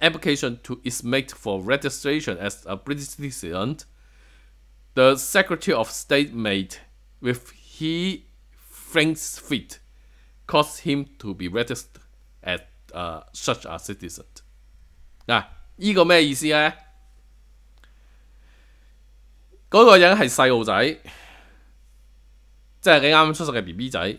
application to, is made for registration as a British citizen, the Secretary of State made, with he thinks fit, cause him to be registered as uh, such a citizen。嗱、啊，依、這個咩意思呢？嗰、那個人係細路仔，即係你啱啱出世嘅 B B 仔。